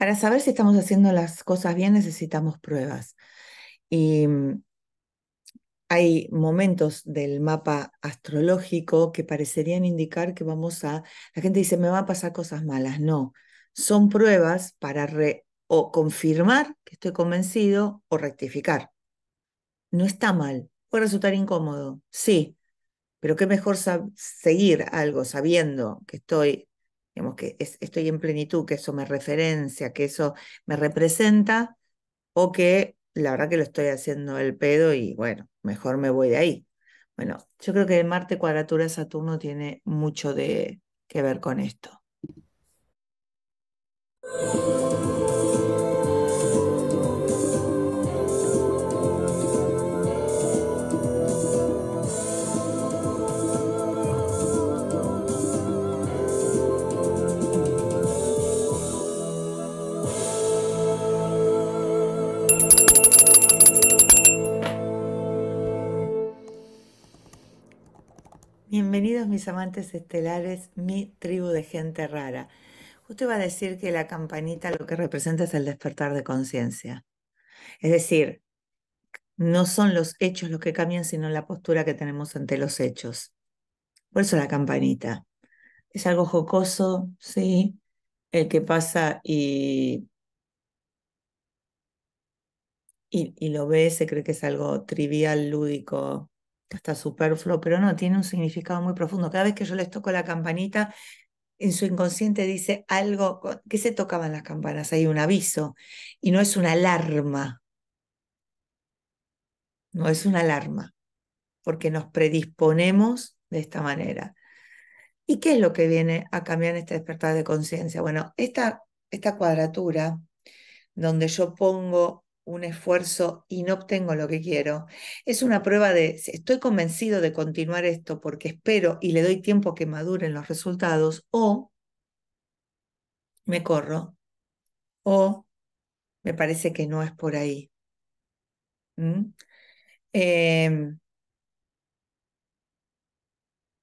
Para saber si estamos haciendo las cosas bien necesitamos pruebas. Y mm, hay momentos del mapa astrológico que parecerían indicar que vamos a... La gente dice, me van a pasar cosas malas. No, son pruebas para re, o confirmar que estoy convencido o rectificar. No está mal, puede resultar incómodo, sí, pero qué mejor seguir algo sabiendo que estoy que estoy en plenitud, que eso me referencia, que eso me representa, o que la verdad que lo estoy haciendo el pedo y bueno, mejor me voy de ahí. Bueno, yo creo que Marte cuadratura Saturno tiene mucho de, que ver con esto. Bienvenidos mis amantes estelares, mi tribu de gente rara. Usted va a decir que la campanita lo que representa es el despertar de conciencia. Es decir, no son los hechos los que cambian, sino la postura que tenemos ante los hechos. Por eso la campanita. Es algo jocoso, sí, el que pasa y, y lo ve, se cree que es algo trivial, lúdico, está superfluo, pero no, tiene un significado muy profundo. Cada vez que yo les toco la campanita, en su inconsciente dice algo, ¿qué se tocaban las campanas? Hay un aviso y no es una alarma. No es una alarma, porque nos predisponemos de esta manera. ¿Y qué es lo que viene a cambiar esta despertar de conciencia? Bueno, esta, esta cuadratura donde yo pongo un esfuerzo y no obtengo lo que quiero, es una prueba de estoy convencido de continuar esto porque espero y le doy tiempo que maduren los resultados o me corro o me parece que no es por ahí. ¿Mm? Em,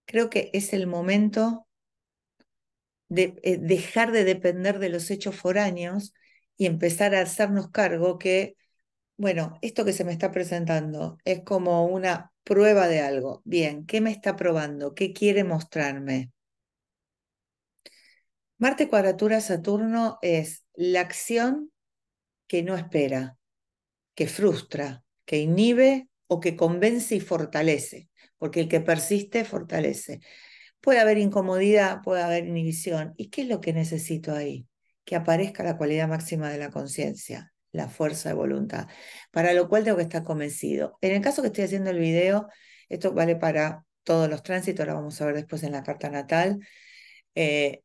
creo que es el momento de eh, dejar de depender de los hechos foráneos y empezar a hacernos cargo que, bueno, esto que se me está presentando es como una prueba de algo. Bien, ¿qué me está probando? ¿Qué quiere mostrarme? Marte cuadratura Saturno es la acción que no espera, que frustra, que inhibe o que convence y fortalece, porque el que persiste fortalece. Puede haber incomodidad, puede haber inhibición. ¿Y qué es lo que necesito ahí? que aparezca la cualidad máxima de la conciencia, la fuerza de voluntad, para lo cual tengo que estar convencido. En el caso que estoy haciendo el video, esto vale para todos los tránsitos, lo vamos a ver después en la carta natal. Eh,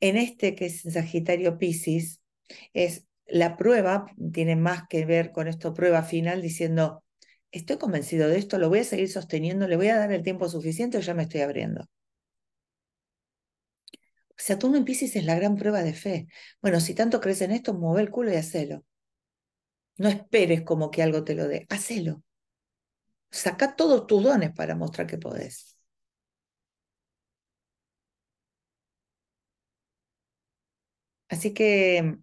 en este que es Sagitario Pisces, es la prueba, tiene más que ver con esto, prueba final, diciendo, estoy convencido de esto, lo voy a seguir sosteniendo, le voy a dar el tiempo suficiente, ya me estoy abriendo. Saturno en Pisces es la gran prueba de fe. Bueno, si tanto crees en esto, mueve el culo y hacelo. No esperes como que algo te lo dé, hacelo. Saca todos tus dones para mostrar que podés. Así que mm,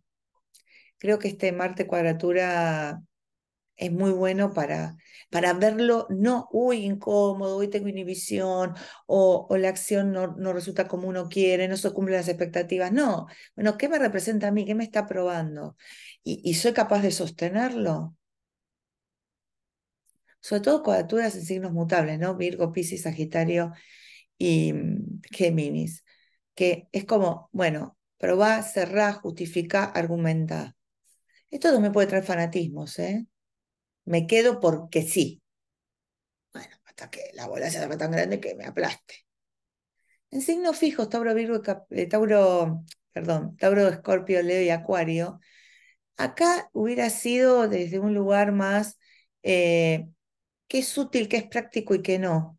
creo que este Marte cuadratura es muy bueno para, para verlo, no, uy, incómodo, hoy tengo inhibición, o, la acción no, resulta como uno quiere, no se cumplen las expectativas. No, bueno, ¿qué me representa a mí? ¿Qué me está probando? ¿Y, soy capaz de sostenerlo? Sobre todo cuadraturas en signos mutables, ¿no? Virgo, Piscis, Sagitario y mm, Géminis, que es como, bueno, probá, cerrar justifica, argumentá. Esto también puede traer fanatismos, ¿eh? me quedo porque sí. Bueno, hasta que la bola se haga tan grande que me aplaste. En signos fijos, Tauro, Virgo, eh, Tauro, perdón, Tauro, Escorpio, Leo y Acuario, acá hubiera sido desde un lugar más eh, que es útil, que es práctico y que no.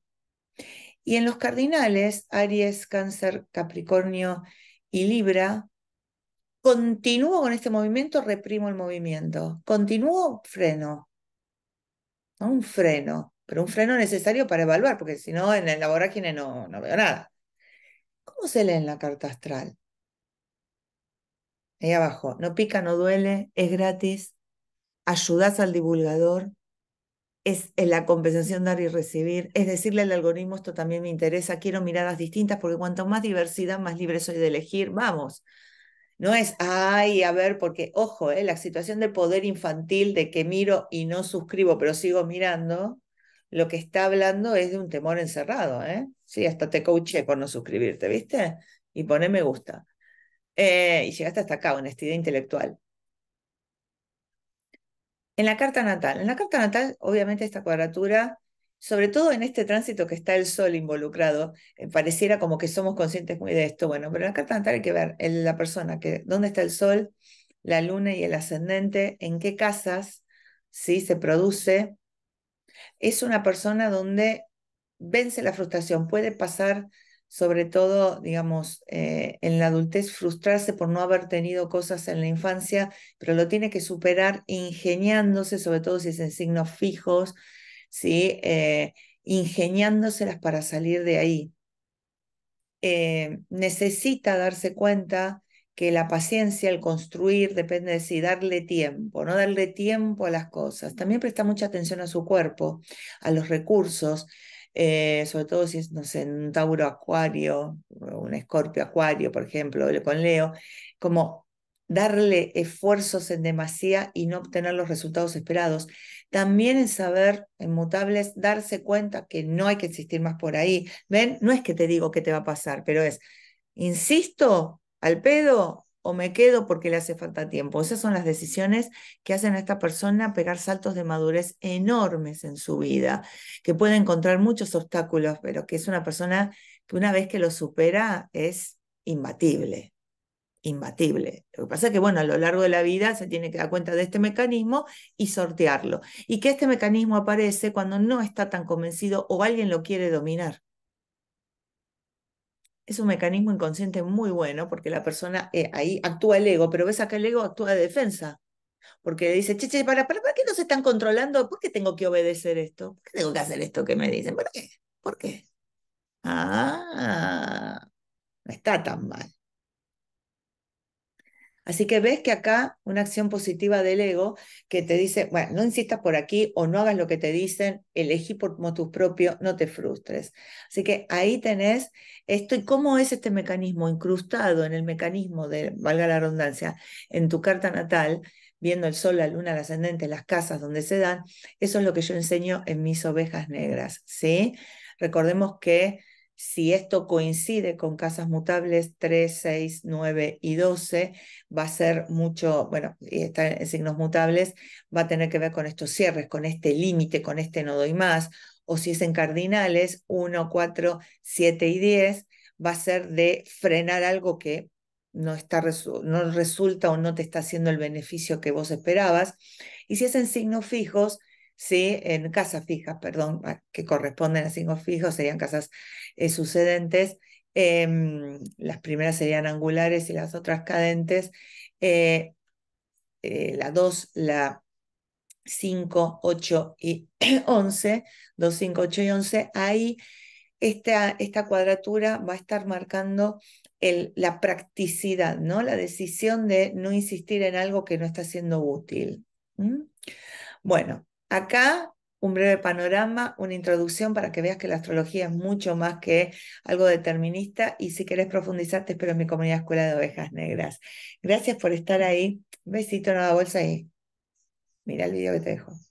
Y en los cardinales, Aries, Cáncer, Capricornio y Libra, continúo con este movimiento, reprimo el movimiento, continúo, freno, un freno, pero un freno necesario para evaluar, porque si no, en la vorágine no, no veo nada. ¿Cómo se lee en la carta astral? Ahí abajo, no pica, no duele, es gratis, ayudas al divulgador, es en la compensación dar y recibir, es decirle al algoritmo esto también me interesa, quiero miradas distintas porque cuanto más diversidad, más libre soy de elegir, vamos, no es, ay, a ver, porque, ojo, eh, la situación de poder infantil de que miro y no suscribo, pero sigo mirando, lo que está hablando es de un temor encerrado, ¿eh? Sí, hasta te coaché por no suscribirte, ¿viste? Y poné me gusta. Eh, y llegaste hasta acá, honestidad intelectual. En la carta natal. En la carta natal, obviamente, esta cuadratura sobre todo en este tránsito que está el Sol involucrado, eh, pareciera como que somos conscientes muy de esto, bueno, pero en la carta natal hay que ver la persona, que, dónde está el Sol, la Luna y el ascendente, en qué casas ¿sí? se produce. Es una persona donde vence la frustración, puede pasar sobre todo, digamos, eh, en la adultez, frustrarse por no haber tenido cosas en la infancia, pero lo tiene que superar ingeniándose, sobre todo si es en signos fijos, ¿sí? Eh, ingeniándoselas para salir de ahí. Eh, necesita darse cuenta que la paciencia, el construir, depende de si darle tiempo, no darle tiempo a las cosas. También presta mucha atención a su cuerpo, a los recursos, eh, sobre todo si es, no sé, un Tauro Acuario, un Escorpio Acuario, por ejemplo, con Leo, como darle esfuerzos en demasía y no obtener los resultados esperados. También en saber, en mutables, darse cuenta que no hay que existir más por ahí. Ven, no es que te digo qué te va a pasar, pero es, insisto, al pedo o me quedo porque le hace falta tiempo. Esas son las decisiones que hacen a esta persona pegar saltos de madurez enormes en su vida, que puede encontrar muchos obstáculos, pero que es una persona que una vez que lo supera es imbatible imbatible. Lo que pasa es que, bueno, a lo largo de la vida se tiene que dar cuenta de este mecanismo y sortearlo. Y que este mecanismo aparece cuando no está tan convencido o alguien lo quiere dominar. Es un mecanismo inconsciente muy bueno porque la persona eh, ahí actúa el ego, pero ves acá el ego actúa de defensa. Porque dice, che, para, para, ¿para qué nos están controlando? ¿Por qué tengo que obedecer esto? ¿Por qué tengo que hacer esto que me dicen? ¿Por qué? ¿Por qué? Ah, no está tan mal. Así que ves que acá una acción positiva del ego que te dice, bueno, no insistas por aquí o no hagas lo que te dicen, elegí por tu propio, no te frustres. Así que ahí tenés esto y cómo es este mecanismo incrustado en el mecanismo de, valga la redundancia, en tu carta natal, viendo el sol, la luna, el ascendente, las casas donde se dan, eso es lo que yo enseño en mis ovejas negras, ¿sí? Recordemos que si esto coincide con casas mutables 3, 6, 9 y 12, va a ser mucho, bueno, y está en signos mutables, va a tener que ver con estos cierres, con este límite, con este no doy más. O si es en cardinales 1, 4, 7 y 10, va a ser de frenar algo que no, está, no resulta o no te está haciendo el beneficio que vos esperabas. Y si es en signos fijos, en casas fijas, perdón, que corresponden a cinco fijos, serían casas eh, sucedentes. Em, las primeras serían angulares y las otras cadentes. Eh, eh, la 2, la 5, 8 y 11, 2, 5, 8 y 11, ahí esta, cuadratura va a estar marcando la practicidad, la decisión de no insistir en algo que no está siendo útil. Bueno, Acá un breve panorama, una introducción para que veas que la astrología es mucho más que algo determinista y si querés profundizar te espero en mi comunidad Escuela de Ovejas Negras. Gracias por estar ahí. Besito nueva bolsa y mira el video que te dejo.